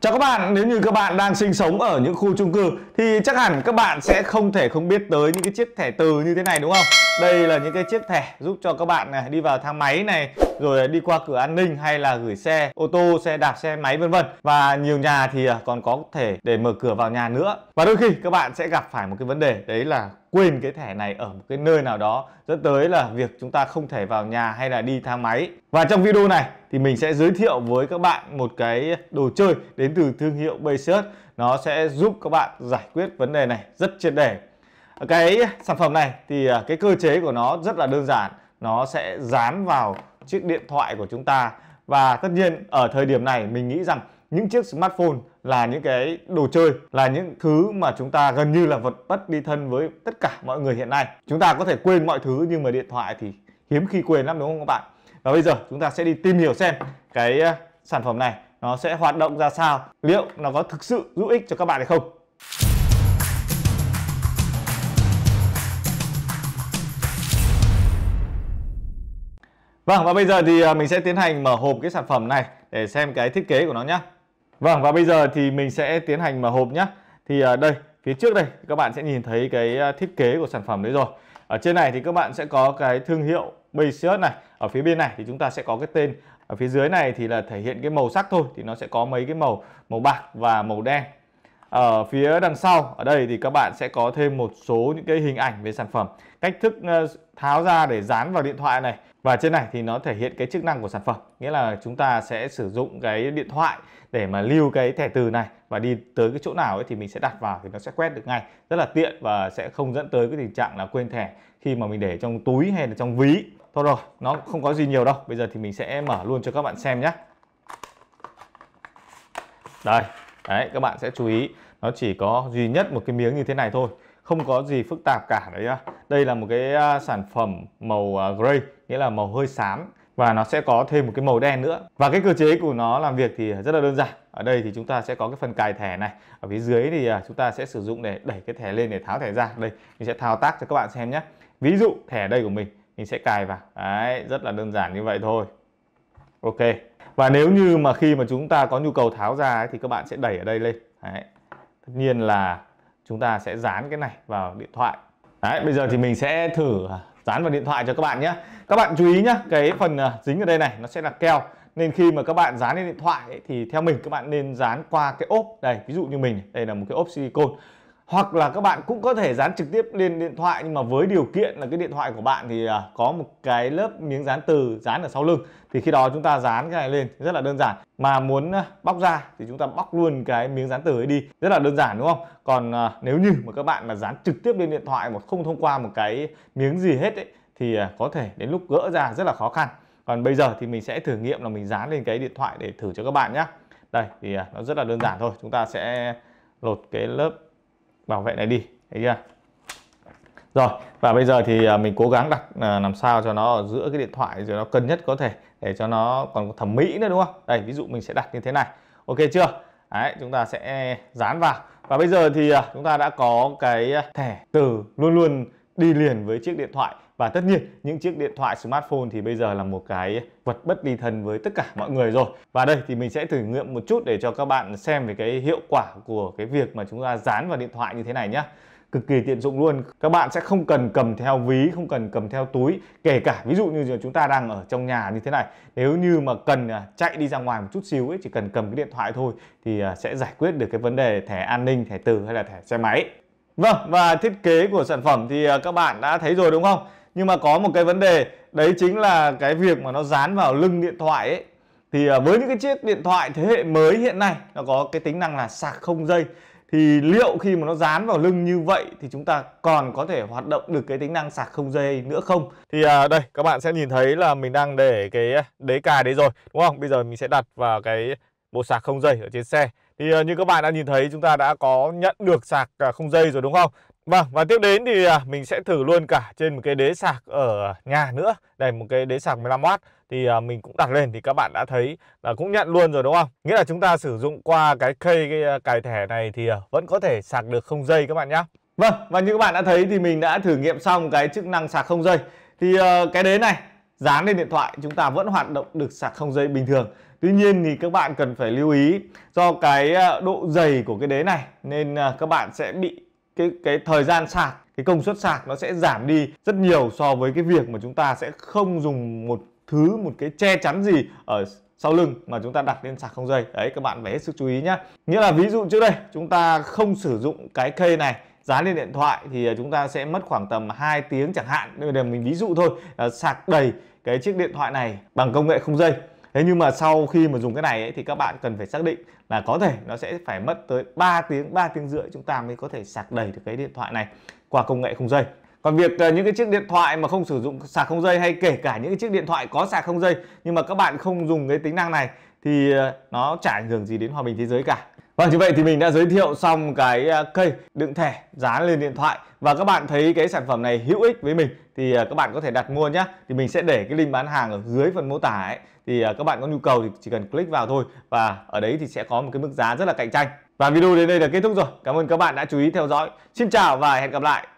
Chào các bạn, nếu như các bạn đang sinh sống ở những khu chung cư thì chắc hẳn các bạn sẽ không thể không biết tới những cái chiếc thẻ từ như thế này đúng không? Đây là những cái chiếc thẻ giúp cho các bạn này đi vào thang máy này, rồi đi qua cửa an ninh hay là gửi xe ô tô, xe đạp, xe máy vân vân. Và nhiều nhà thì à, còn có thể để mở cửa vào nhà nữa. Và đôi khi các bạn sẽ gặp phải một cái vấn đề đấy là quên cái thẻ này ở một cái nơi nào đó dẫn tới là việc chúng ta không thể vào nhà hay là đi thang máy và trong video này thì mình sẽ giới thiệu với các bạn một cái đồ chơi đến từ thương hiệu Baysearch nó sẽ giúp các bạn giải quyết vấn đề này rất triệt để cái sản phẩm này thì à, cái cơ chế của nó rất là đơn giản nó sẽ dán vào chiếc điện thoại của chúng ta và tất nhiên ở thời điểm này mình nghĩ rằng những chiếc smartphone là những cái đồ chơi là những thứ mà chúng ta gần như là vật bất đi thân với tất cả mọi người hiện nay chúng ta có thể quên mọi thứ nhưng mà điện thoại thì hiếm khi quên lắm đúng không các bạn và bây giờ chúng ta sẽ đi tìm hiểu xem cái ờ, sản phẩm này nó sẽ hoạt động ra sao liệu nó có thực sự giúp ích cho các bạn hay không Vâng và bây giờ thì ờ, mình sẽ tiến hành mở hộp cái sản phẩm này để xem cái thiết kế của nó nhé Vâng và bây giờ thì mình sẽ tiến hành mở hộp nhé Thì à, đây phía trước đây các bạn sẽ nhìn thấy cái à, thiết kế của sản phẩm đấy rồi Ở trên này thì các bạn sẽ có cái thương hiệu Bayesian này Ở phía bên này thì chúng ta sẽ có cái tên Ở phía dưới này thì là thể hiện cái màu sắc thôi Thì nó sẽ có mấy cái màu màu bạc và màu đen ở phía đằng sau ở đây thì các bạn sẽ có thêm một số những cái hình ảnh về sản phẩm cách thức ờ, tháo ra để dán vào điện thoại này và trên này thì nó thể hiện cái chức năng của sản phẩm nghĩa là chúng ta sẽ sử dụng cái điện thoại để mà lưu cái thẻ từ này và đi tới cái chỗ nào ấy thì mình sẽ đặt vào thì nó sẽ quét được ngay rất là tiện và sẽ không dẫn tới cái tình trạng là quên thẻ khi mà mình để trong túi hay là trong ví thôi rồi nó không có gì nhiều đâu bây giờ thì mình sẽ mở luôn cho các bạn xem nhé đây đấy các bạn sẽ chú ý nó chỉ có duy nhất một cái miếng như thế này thôi không có gì phức tạp cả đấy đây là một cái à, sản phẩm màu à, gray nghĩa là màu hơi xám và nó sẽ có thêm một cái màu đen nữa và cái cơ chế của nó làm việc thì rất là đơn giản ở đây thì chúng ta sẽ có cái phần cài thẻ này ở phía dưới thì à, chúng ta sẽ sử dụng để đẩy cái thẻ lên để tháo thẻ ra đây mình sẽ thao tác cho các bạn xem nhé ví dụ thẻ đây của mình mình sẽ cài vào đấy rất là đơn giản như vậy thôi ok và nếu như mà khi mà chúng ta có nhu cầu tháo ra ấy, thì các bạn sẽ đẩy ở đây lên đấy. tất nhiên là chúng ta sẽ dán cái này vào điện thoại đấy bây giờ thì mình sẽ thử dán vào điện thoại cho các bạn nhé các bạn chú ý nhé cái phần à, dính ở đây này nó sẽ là keo nên khi mà các bạn dán lên điện thoại ấy, thì theo mình các bạn nên dán qua cái ốp đây ví dụ như mình đây là một cái ốp silicon hoặc là các bạn cũng có thể dán trực tiếp lên điện thoại nhưng mà với điều kiện là cái điện thoại của bạn thì à, có một cái lớp miếng dán từ dán ở sau lưng thì khi đó chúng ta dán cái này lên rất là đơn giản mà muốn à, bóc ra thì chúng ta bóc luôn cái miếng dán từ ấy đi rất là đơn giản đúng không còn à, nếu như mà các bạn là dán trực tiếp lên điện thoại mà không thông qua một cái miếng gì hết ấy, thì có thể đến lúc gỡ ra rất là khó khăn còn bây giờ thì mình sẽ thử nghiệm là mình dán lên cái điện thoại để thử cho các bạn nhé đây thì nó rất là đơn giản thôi chúng ta sẽ lột cái lớp bảo vệ này đi thấy chưa rồi và bây giờ thì à, mình cố gắng đặt à, làm sao cho nó ở giữa cái điện thoại rồi nó cân nhất có thể để cho nó còn thẩm mỹ nữa đúng không đây ví dụ mình sẽ đặt như thế này ok chưa Đấy, chúng ta sẽ dán vào và bây giờ thì à, chúng ta đã có cái thẻ từ luôn luôn đi liền với chiếc điện thoại và tất nhiên những chiếc điện thoại smartphone thì bây giờ là một cái vật bất ly thân với tất cả mọi người rồi và đây thì mình sẽ thử nghiệm một chút để cho các bạn xem về cái hiệu quả của cái việc mà chúng ta dán vào điện thoại như thế này nhé cực kỳ tiện dụng luôn các bạn sẽ không cần cầm theo ví không cần cầm theo túi kể cả ví dụ như chúng ta đang ở trong nhà như thế này nếu như mà cần à, chạy đi ra ngoài một chút xíu ấy chỉ cần cầm cái điện thoại thôi thì à, sẽ giải quyết được cái vấn đề thẻ an ninh thẻ từ hay là thẻ xe máy Vâng và thiết kế của sản phẩm thì à, các bạn đã thấy rồi đúng không? Nhưng mà có một cái vấn đề đấy chính là cái việc mà nó dán vào lưng điện thoại ấy thì à, với những cái chiếc điện thoại thế hệ mới hiện nay nó có cái tính năng là sạc không dây thì liệu khi mà nó dán vào lưng như vậy thì chúng ta còn có thể hoạt động được cái tính năng sạc không dây nữa không? Thì à, đây các bạn sẽ nhìn thấy là mình đang để cái à, đế cài đấy rồi đúng không? Bây giờ mình sẽ đặt vào cái bộ sạc không dây ở trên xe thì ờ, như các bạn đã nhìn thấy chúng ta đã có nhận được sạc à, không dây rồi đúng không? Vâng, và tiếp đến thì à, mình sẽ thử luôn cả trên một cái đế sạc ở nhà nữa. Đây, một cái đế sạc 15W thì à, mình cũng đặt lên thì các bạn đã thấy là cũng nhận luôn rồi đúng không? Nghĩa là chúng ta sử dụng qua cái cây cái cài thẻ này thì vẫn có thể sạc được không dây các bạn nhé. Vâng, và như các bạn đã thấy thì mình đã thử nghiệm xong cái chức năng sạc không dây. Thì ờ, cái đế này dán lên điện thoại chúng ta vẫn hoạt động được sạc không dây bình thường tuy nhiên thì các bạn cần phải lưu ý do cái ờ, độ dày của cái đế này nên ờ, các bạn sẽ bị cái cái thời gian sạc cái công suất sạc nó sẽ giảm đi rất nhiều so với cái việc mà chúng ta sẽ không dùng một thứ một cái che chắn gì ở sau lưng mà chúng ta đặt lên sạc không dây đấy các bạn phải hết sức chú ý nhé nghĩa là ví dụ trước đây chúng ta không sử dụng cái cây này giá lên điện thoại thì à, chúng ta sẽ mất khoảng tầm 2 tiếng chẳng hạn đây là mình ví dụ thôi à, sạc đầy cái chiếc điện thoại này bằng công nghệ không dây thế nhưng mà sau khi mà dùng cái này ấy, thì các bạn cần phải xác định là có thể nó sẽ phải mất tới 3 tiếng 3 tiếng rưỡi chúng ta mới có thể sạc đầy được cái điện thoại này qua công nghệ không dây còn việc à, những cái chiếc điện thoại mà không sử dụng sạc không dây hay kể cả những cái chiếc điện thoại có sạc không dây nhưng mà các bạn không dùng cái tính năng này thì ờ, nó chả ảnh hưởng gì đến hòa bình thế giới cả Vâng, như vậy thì mình đã giới thiệu xong cái ờ, cây đựng thẻ dán lên điện thoại và các bạn thấy cái sản phẩm này hữu ích với mình thì ờ, các bạn có thể đặt mua nhé. Thì mình sẽ để cái link bán hàng ở dưới phần mô tả ấy. Thì các bạn có nhu cầu thì chỉ cần click vào thôi và ở đấy thì sẽ có một cái mức giá rất là cạnh tranh. Và video đến đây là kết thúc rồi. Cảm ơn các bạn đã chú ý theo dõi. Xin chào và hẹn gặp lại.